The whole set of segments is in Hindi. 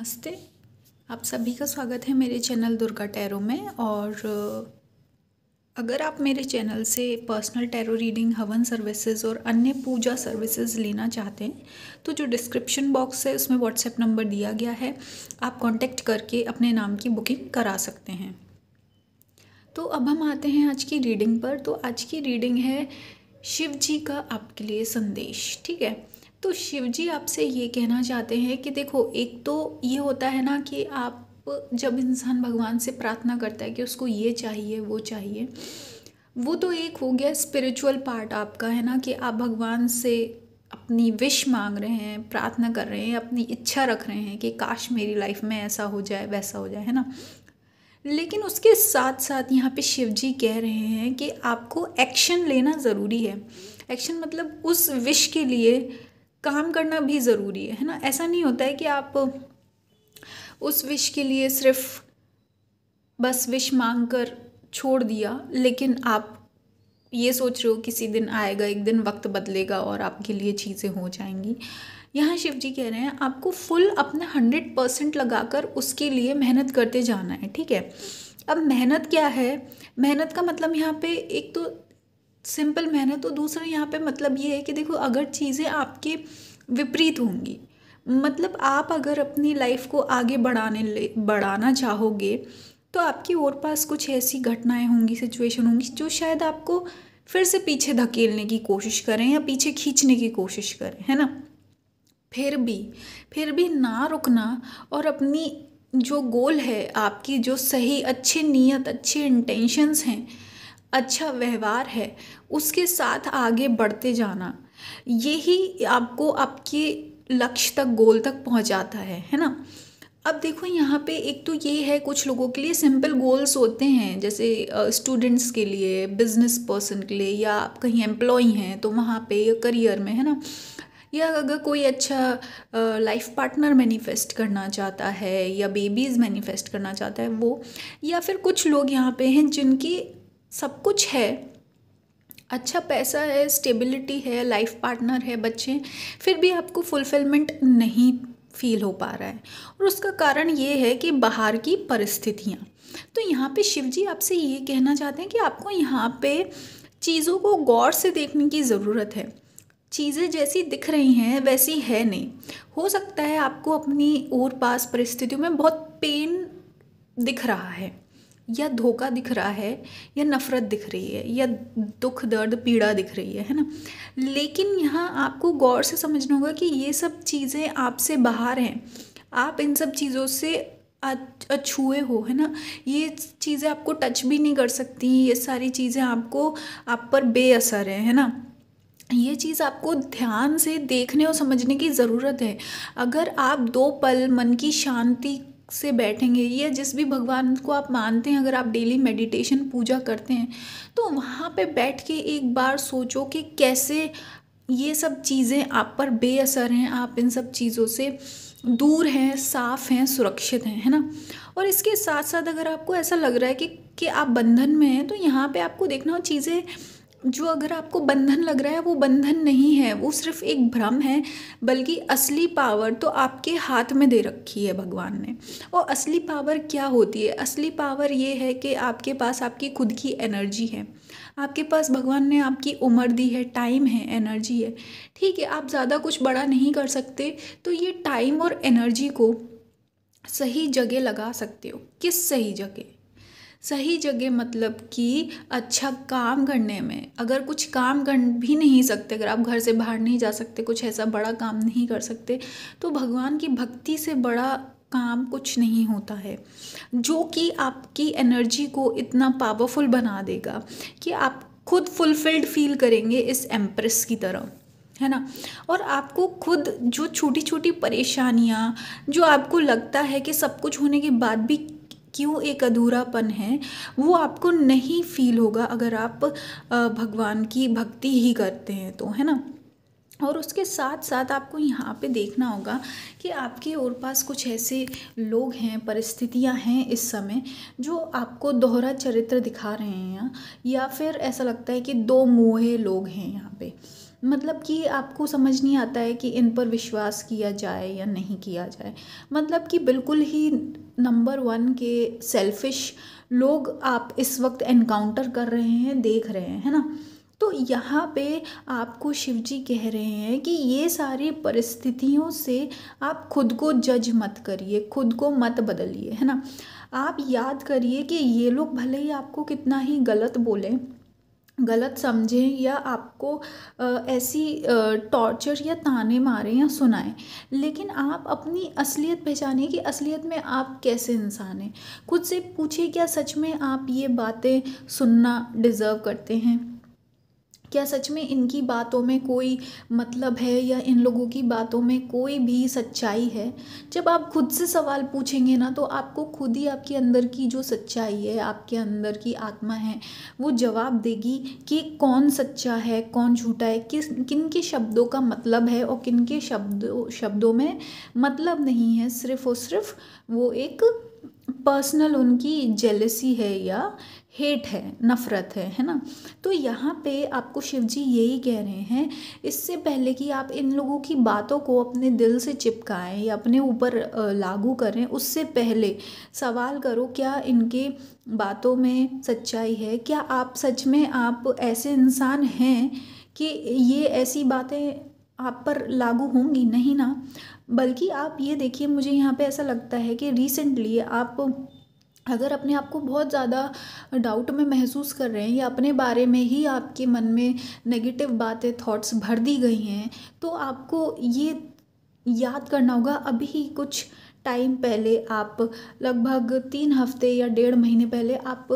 नमस्ते आप सभी का स्वागत है मेरे चैनल दुर्गा टैरो में और अगर आप मेरे चैनल से पर्सनल टैरो रीडिंग हवन सर्विसेज और अन्य पूजा सर्विसेज लेना चाहते हैं तो जो डिस्क्रिप्शन बॉक्स है उसमें व्हाट्सएप नंबर दिया गया है आप कांटेक्ट करके अपने नाम की बुकिंग करा सकते हैं तो अब हम आते हैं आज की रीडिंग पर तो आज की रीडिंग है शिव जी का आपके लिए संदेश ठीक है तो शिव जी आपसे ये कहना चाहते हैं कि देखो एक तो ये होता है ना कि आप जब इंसान भगवान से प्रार्थना करता है कि उसको ये चाहिए वो चाहिए वो तो एक हो गया स्पिरिचुअल पार्ट आपका है ना कि आप भगवान से अपनी विश मांग रहे हैं प्रार्थना कर रहे हैं अपनी इच्छा रख रहे हैं कि काश मेरी लाइफ में ऐसा हो जाए वैसा हो जाए है ना लेकिन उसके साथ साथ यहाँ पे शिव जी कह रहे हैं कि आपको एक्शन लेना ज़रूरी है एक्शन मतलब उस विश के लिए काम करना भी ज़रूरी है है ना ऐसा नहीं होता है कि आप उस विश के लिए सिर्फ बस विश मांग कर छोड़ दिया लेकिन आप ये सोच रहे हो किसी दिन आएगा एक दिन वक्त बदलेगा और आपके लिए चीज़ें हो जाएंगी यहाँ शिव जी कह रहे हैं आपको फुल अपना हंड्रेड परसेंट लगा कर उसके लिए मेहनत करते जाना है ठीक है अब मेहनत क्या है मेहनत का मतलब यहाँ पे एक तो सिंपल मेहनत और तो दूसरा यहाँ पे मतलब ये है कि देखो अगर चीज़ें आपके विपरीत होंगी मतलब आप अगर अपनी लाइफ को आगे बढ़ाने ले बढ़ाना चाहोगे तो आपकी और पास कुछ ऐसी घटनाएं होंगी सिचुएशन होंगी जो शायद आपको फिर से पीछे धकेलने की कोशिश करें या पीछे खींचने की कोशिश करें है ना फिर भी फिर भी ना रुकना और अपनी जो गोल है आपकी जो सही अच्छी नीयत अच्छे इंटेंशंस हैं अच्छा व्यवहार है उसके साथ आगे बढ़ते जाना यही आपको आपके लक्ष्य तक गोल तक पहुंचाता है है ना अब देखो यहाँ पे एक तो ये है कुछ लोगों के लिए सिंपल गोल्स होते हैं जैसे स्टूडेंट्स के लिए बिजनेस पर्सन के लिए या आप कहीं एम्प्लॉय हैं तो वहाँ पे या करियर में है ना या अगर कोई अच्छा लाइफ पार्टनर मैनिफेस्ट करना चाहता है या बेबीज़ मैनिफेस्ट करना चाहता है वो या फिर कुछ लोग यहाँ पे हैं जिनकी सब कुछ है अच्छा पैसा है स्टेबिलिटी है लाइफ पार्टनर है बच्चे फिर भी आपको फुलफिलमेंट नहीं फील हो पा रहा है और उसका कारण ये है कि बाहर की परिस्थितियाँ तो यहाँ पे शिव जी आपसे ये कहना चाहते हैं कि आपको यहाँ पे चीज़ों को गौर से देखने की ज़रूरत है चीज़ें जैसी दिख रही हैं वैसी है नहीं हो सकता है आपको अपनी और पास परिस्थितियों में बहुत पेन दिख रहा है या धोखा दिख रहा है या नफ़रत दिख रही है या दुख दर्द पीड़ा दिख रही है है ना लेकिन यहाँ आपको गौर से समझना होगा कि ये सब चीज़ें आपसे बाहर हैं आप इन सब चीज़ों से अछुए हो है ना ये चीज़ें आपको टच भी नहीं कर सकती ये सारी चीज़ें आपको आप पर बेअसर है है ना ये चीज़ आपको ध्यान से देखने और समझने की ज़रूरत है अगर आप दो पल मन की शांति से बैठेंगे या जिस भी भगवान को आप मानते हैं अगर आप डेली मेडिटेशन पूजा करते हैं तो वहाँ पे बैठ के एक बार सोचो कि कैसे ये सब चीज़ें आप पर बेअसर हैं आप इन सब चीज़ों से दूर हैं साफ़ हैं सुरक्षित हैं है ना और इसके साथ साथ अगर आपको ऐसा लग रहा है कि कि आप बंधन में हैं तो यहाँ पे आपको देखना चीज़ें जो अगर आपको बंधन लग रहा है वो बंधन नहीं है वो सिर्फ एक भ्रम है बल्कि असली पावर तो आपके हाथ में दे रखी है भगवान ने और असली पावर क्या होती है असली पावर ये है कि आपके पास आपकी खुद की एनर्जी है आपके पास भगवान ने आपकी उम्र दी है टाइम है एनर्जी है ठीक है आप ज़्यादा कुछ बड़ा नहीं कर सकते तो ये टाइम और एनर्जी को सही जगह लगा सकते हो किस सही जगह सही जगह मतलब कि अच्छा काम करने में अगर कुछ काम कर भी नहीं सकते अगर आप घर से बाहर नहीं जा सकते कुछ ऐसा बड़ा काम नहीं कर सकते तो भगवान की भक्ति से बड़ा काम कुछ नहीं होता है जो कि आपकी एनर्जी को इतना पावरफुल बना देगा कि आप खुद फुलफिल्ड फील करेंगे इस एम्प्रेस की तरह है ना और आपको खुद जो छोटी छोटी परेशानियाँ जो आपको लगता है कि सब कुछ होने के बाद भी क्यों एक अधूरापन है वो आपको नहीं फील होगा अगर आप भगवान की भक्ति ही करते हैं तो है ना और उसके साथ साथ आपको यहाँ पे देखना होगा कि आपके और पास कुछ ऐसे लोग हैं परिस्थितियाँ हैं इस समय जो आपको दोहरा चरित्र दिखा रहे हैं या फिर ऐसा लगता है कि दो मोहे लोग हैं यहाँ पे मतलब कि आपको समझ नहीं आता है कि इन पर विश्वास किया जाए या नहीं किया जाए मतलब कि बिल्कुल ही नंबर वन के सेल्फिश लोग आप इस वक्त एनकाउंटर कर रहे हैं देख रहे हैं है ना तो यहाँ पे आपको शिव जी कह रहे हैं कि ये सारी परिस्थितियों से आप खुद को जज मत करिए खुद को मत बदलिए है ना आप याद करिए कि ये लोग भले ही आपको कितना ही गलत बोलें गलत समझें या आपको ऐसी टॉर्चर या ताने मारें या सुनाएं लेकिन आप अपनी असलियत पहचानिए कि असलियत में आप कैसे इंसान हैं खुद से पूछिए क्या सच में आप ये बातें सुनना डिज़र्व करते हैं क्या सच में इनकी बातों में कोई मतलब है या इन लोगों की बातों में कोई भी सच्चाई है जब आप खुद से सवाल पूछेंगे ना तो आपको खुद ही आपके अंदर की जो सच्चाई है आपके अंदर की आत्मा है वो जवाब देगी कि कौन सच्चा है कौन झूठा है किस किन के शब्दों का मतलब है और किन के शब्दों शब्दों में मतलब नहीं है सिर्फ़ और सिर्फ वो एक पर्सनल उनकी जेलसी है या हेट है नफ़रत है है ना तो यहाँ पे आपको शिव जी यही कह रहे हैं इससे पहले कि आप इन लोगों की बातों को अपने दिल से चिपकाएं या अपने ऊपर लागू करें उससे पहले सवाल करो क्या इनके बातों में सच्चाई है क्या आप सच में आप ऐसे इंसान हैं कि ये ऐसी बातें आप पर लागू होंगी नहीं ना बल्कि आप ये देखिए मुझे यहाँ पे ऐसा लगता है कि रिसेंटली आप अगर अपने आप को बहुत ज़्यादा डाउट में महसूस कर रहे हैं या अपने बारे में ही आपके मन में नेगेटिव बातें थॉट्स भर दी गई हैं तो आपको ये याद करना होगा अभी ही कुछ टाइम पहले आप लगभग तीन हफ्ते या डेढ़ महीने पहले आप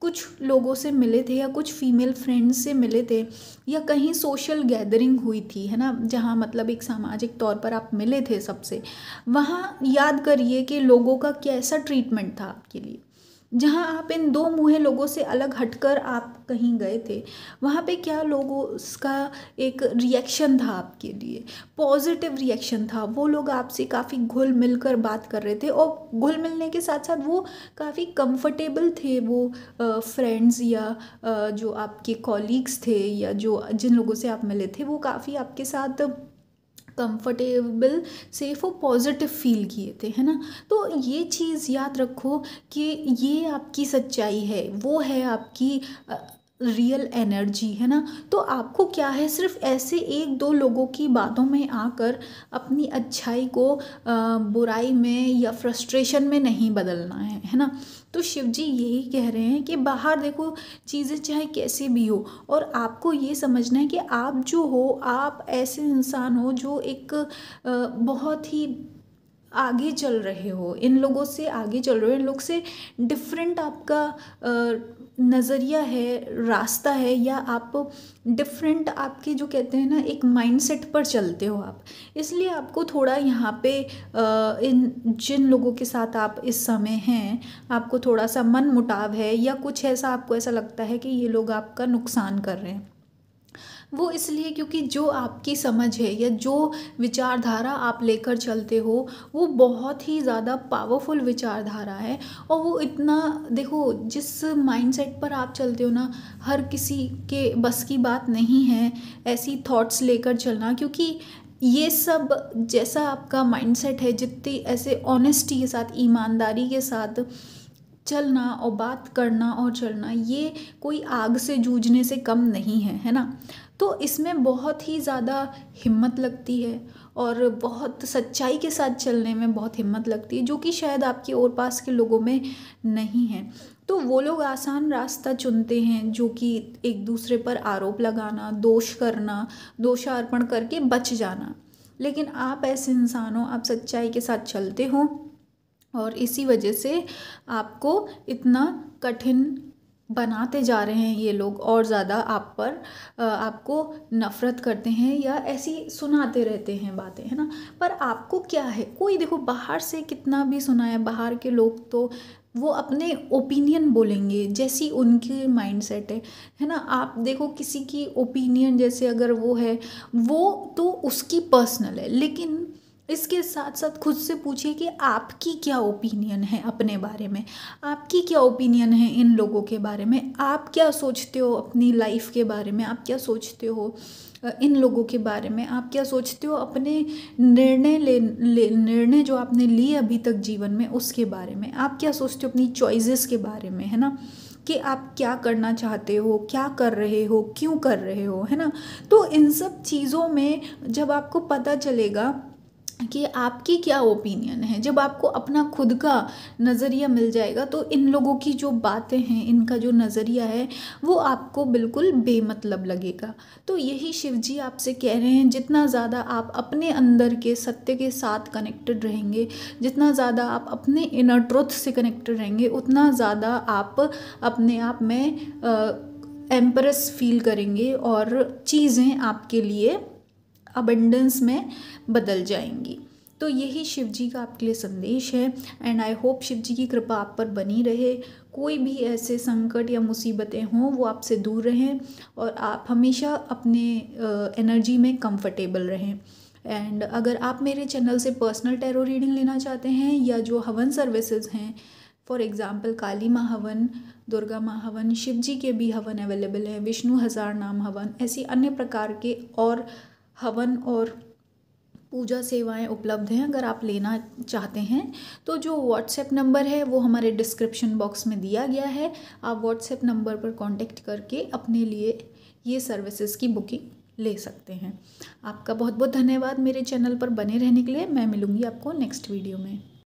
कुछ लोगों से मिले थे या कुछ फीमेल फ्रेंड्स से मिले थे या कहीं सोशल गैदरिंग हुई थी है ना जहाँ मतलब एक सामाजिक तौर पर आप मिले थे सबसे वहाँ याद करिए कि लोगों का कैसा ट्रीटमेंट था आपके लिए जहाँ आप इन दो मुँहे लोगों से अलग हटकर आप कहीं गए थे वहाँ पे क्या लोगों का एक रिएक्शन था आपके लिए पॉजिटिव रिएक्शन था वो लोग आपसे काफ़ी घुल मिल कर बात कर रहे थे और घुल मिलने के साथ साथ वो काफ़ी कंफर्टेबल थे वो फ्रेंड्स या आ, जो आपके कॉलीग्स थे या जो जिन लोगों से आप मिले थे वो काफ़ी आपके साथ कंफर्टेबल सेफ और पॉजिटिव फील किए थे है ना तो ये चीज़ याद रखो कि ये आपकी सच्चाई है वो है आपकी रियल एनर्जी है ना तो आपको क्या है सिर्फ ऐसे एक दो लोगों की बातों में आकर अपनी अच्छाई को बुराई में या फ्रस्ट्रेशन में नहीं बदलना है है ना तो शिव जी यही कह रहे हैं कि बाहर देखो चीज़ें चाहे कैसे भी हो और आपको ये समझना है कि आप जो हो आप ऐसे इंसान हो जो एक बहुत ही आगे चल रहे हो इन लोगों से आगे चल रहे हो इन लोग से डिफरेंट आपका नज़रिया है रास्ता है या आप डिफरेंट आपके जो कहते हैं ना एक माइंडसेट पर चलते हो आप इसलिए आपको थोड़ा यहाँ पे इन जिन लोगों के साथ आप इस समय हैं आपको थोड़ा सा मन मुटाव है या कुछ ऐसा आपको ऐसा लगता है कि ये लोग आपका नुकसान कर रहे हैं वो इसलिए क्योंकि जो आपकी समझ है या जो विचारधारा आप लेकर चलते हो वो बहुत ही ज़्यादा पावरफुल विचारधारा है और वो इतना देखो जिस माइंडसेट पर आप चलते हो ना हर किसी के बस की बात नहीं है ऐसी थॉट्स लेकर चलना क्योंकि ये सब जैसा आपका माइंडसेट है जितनी ऐसे ऑनेस्टी के साथ ईमानदारी के साथ चलना और बात करना और चलना ये कोई आग से जूझने से कम नहीं है है ना तो इसमें बहुत ही ज़्यादा हिम्मत लगती है और बहुत सच्चाई के साथ चलने में बहुत हिम्मत लगती है जो कि शायद आपके और पास के लोगों में नहीं है तो वो लोग आसान रास्ता चुनते हैं जो कि एक दूसरे पर आरोप लगाना दोष करना दोषार्पण करके बच जाना लेकिन आप ऐसे इंसान हो आप सच्चाई के साथ चलते हो और इसी वजह से आपको इतना कठिन बनाते जा रहे हैं ये लोग और ज़्यादा आप पर आपको नफ़रत करते हैं या ऐसी सुनाते रहते हैं बातें है ना पर आपको क्या है कोई देखो बाहर से कितना भी सुनाए बाहर के लोग तो वो अपने ओपिनियन बोलेंगे जैसी उनकी माइंड सेट है है ना आप देखो किसी की ओपिनियन जैसे अगर वो है वो तो उसकी पर्सनल है लेकिन इसके साथ साथ खुद से पूछिए कि आपकी क्या ओपिनियन है अपने बारे में आपकी क्या ओपिनियन है इन लोगों के बारे में आप क्या सोचते हो अपनी लाइफ के बारे में आप क्या सोचते हो इन लोगों के बारे में आप क्या सोचते हो अपने निर्णय ले, ले निर्णय जो आपने लिए अभी तक जीवन में उसके बारे में आप क्या सोचते हो अपनी चॉइसेस के बारे में है ना कि आप क्या करना चाहते हो क्या कर रहे हो क्यों कर रहे हो है ना तो इन सब चीज़ों में जब आपको पता चलेगा कि आपकी क्या ओपिनियन है जब आपको अपना खुद का नज़रिया मिल जाएगा तो इन लोगों की जो बातें हैं इनका जो नज़रिया है वो आपको बिल्कुल बेमतलब लगेगा तो यही शिव जी आपसे कह रहे हैं जितना ज़्यादा आप अपने अंदर के सत्य के साथ कनेक्टेड रहेंगे जितना ज़्यादा आप अपने इनर ट्रुथ से कनेक्टेड रहेंगे उतना ज़्यादा आप अपने आप में एम्परस फील करेंगे और चीज़ें आपके लिए अबंडेंस में बदल जाएंगी तो यही शिव जी का आपके लिए संदेश है and I hope Shiv ji की कृपा आप पर बनी रहे कोई भी ऐसे संकट या मुसीबतें हों वो आपसे दूर रहें और आप हमेशा अपने एनर्जी में कंफर्टेबल रहें एंड अगर आप मेरे चैनल से पर्सनल टैरो रीडिंग लेना चाहते हैं या जो हवन सर्विसेज हैं फॉर एग्ज़ाम्पल काली माँ हवन दुर्गा माँ हवन शिव जी के भी हवन अवेलेबल हैं विष्णु हज़ार नाम हवन ऐसी अन्य प्रकार के और हवन और पूजा सेवाएं उपलब्ध हैं अगर आप लेना चाहते हैं तो जो व्हाट्सएप नंबर है वो हमारे डिस्क्रिप्शन बॉक्स में दिया गया है आप व्हाट्सएप नंबर पर कांटेक्ट करके अपने लिए ये सर्विसेज की बुकिंग ले सकते हैं आपका बहुत बहुत धन्यवाद मेरे चैनल पर बने रहने के लिए मैं मिलूँगी आपको नेक्स्ट वीडियो में